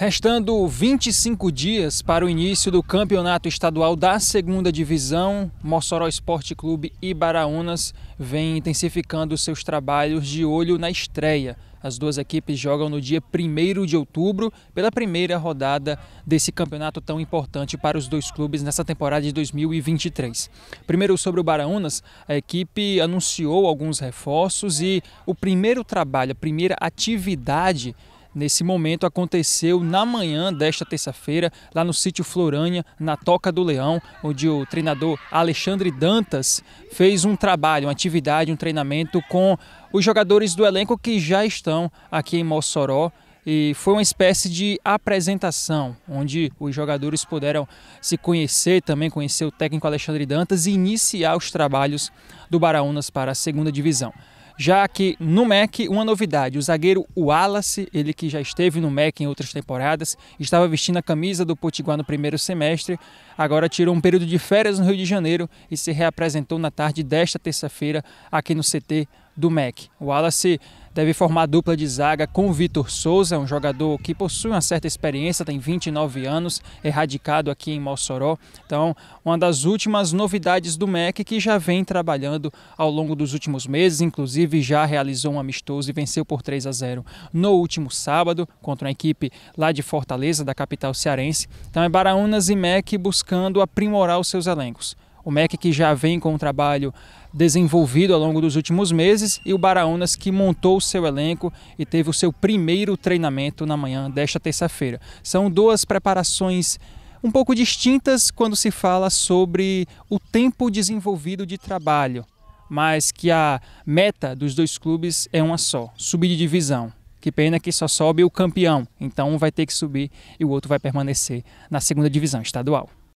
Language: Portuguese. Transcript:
Restando 25 dias para o início do campeonato estadual da segunda divisão, Mossoró Esporte Clube e Baraunas vem intensificando seus trabalhos de olho na estreia. As duas equipes jogam no dia 1 de outubro, pela primeira rodada desse campeonato tão importante para os dois clubes nessa temporada de 2023. Primeiro, sobre o Baraunas, a equipe anunciou alguns reforços e o primeiro trabalho, a primeira atividade nesse momento aconteceu na manhã desta terça-feira, lá no sítio Florânia, na Toca do Leão, onde o treinador Alexandre Dantas fez um trabalho, uma atividade, um treinamento com os jogadores do elenco que já estão aqui em Mossoró e foi uma espécie de apresentação, onde os jogadores puderam se conhecer, também conhecer o técnico Alexandre Dantas e iniciar os trabalhos do Baraunas para a segunda divisão já que no MEC, uma novidade, o zagueiro Wallace, ele que já esteve no MEC em outras temporadas, estava vestindo a camisa do Potiguar no primeiro semestre, agora tirou um período de férias no Rio de Janeiro e se reapresentou na tarde desta terça-feira aqui no CT do MEC. O Wallace deve formar dupla de zaga com o Vitor Souza, um jogador que possui uma certa experiência, tem 29 anos, é radicado aqui em Mossoró. Então, uma das últimas novidades do MEC que já vem trabalhando ao longo dos últimos meses, inclusive já realizou um amistoso e venceu por 3 a 0 no último sábado contra uma equipe lá de Fortaleza, da capital cearense. Então, é Baraunas e MEC buscando aprimorar os seus elencos. O MEC que já vem com um trabalho desenvolvido ao longo dos últimos meses e o Baraunas que montou o seu elenco e teve o seu primeiro treinamento na manhã desta terça-feira. São duas preparações um pouco distintas quando se fala sobre o tempo desenvolvido de trabalho, mas que a meta dos dois clubes é uma só: subir de divisão. Que pena que só sobe o campeão, então um vai ter que subir e o outro vai permanecer na segunda divisão estadual.